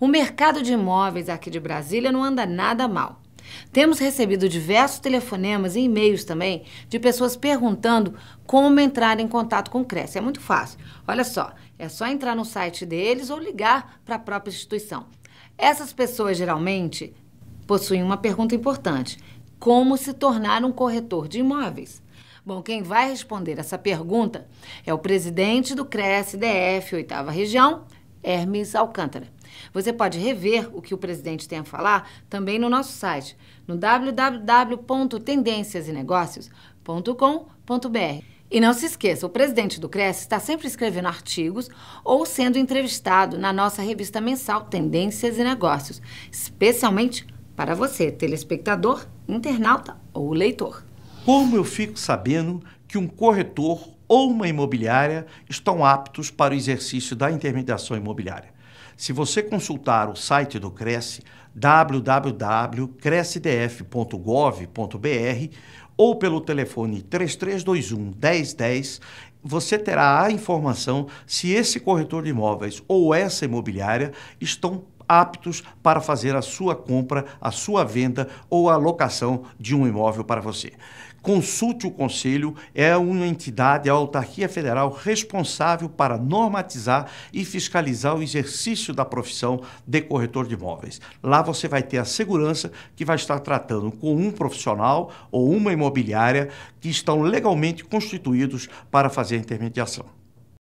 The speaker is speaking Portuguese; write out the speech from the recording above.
O mercado de imóveis aqui de Brasília não anda nada mal. Temos recebido diversos telefonemas e e-mails também de pessoas perguntando como entrar em contato com o Cresce. É muito fácil. Olha só, é só entrar no site deles ou ligar para a própria instituição. Essas pessoas geralmente possuem uma pergunta importante: como se tornar um corretor de imóveis? Bom, quem vai responder essa pergunta é o presidente do Cresce DF, oitava região, Hermes Alcântara. Você pode rever o que o presidente tem a falar também no nosso site, no www.tendenciasenegocios.com.br. E não se esqueça, o presidente do Cresce está sempre escrevendo artigos ou sendo entrevistado na nossa revista mensal Tendências e Negócios, especialmente para você, telespectador, internauta ou leitor. Como eu fico sabendo que um corretor ou uma imobiliária estão aptos para o exercício da intermediação imobiliária? Se você consultar o site do Cresce, www.crescdf.gov.br ou pelo telefone 3321 1010, você terá a informação se esse corretor de imóveis ou essa imobiliária estão aptos para fazer a sua compra, a sua venda ou a locação de um imóvel para você. Consulte o Conselho, é uma entidade, a autarquia federal responsável para normatizar e fiscalizar o exercício da profissão de corretor de imóveis. Lá você vai ter a segurança que vai estar tratando com um profissional ou uma imobiliária que estão legalmente constituídos para fazer a intermediação.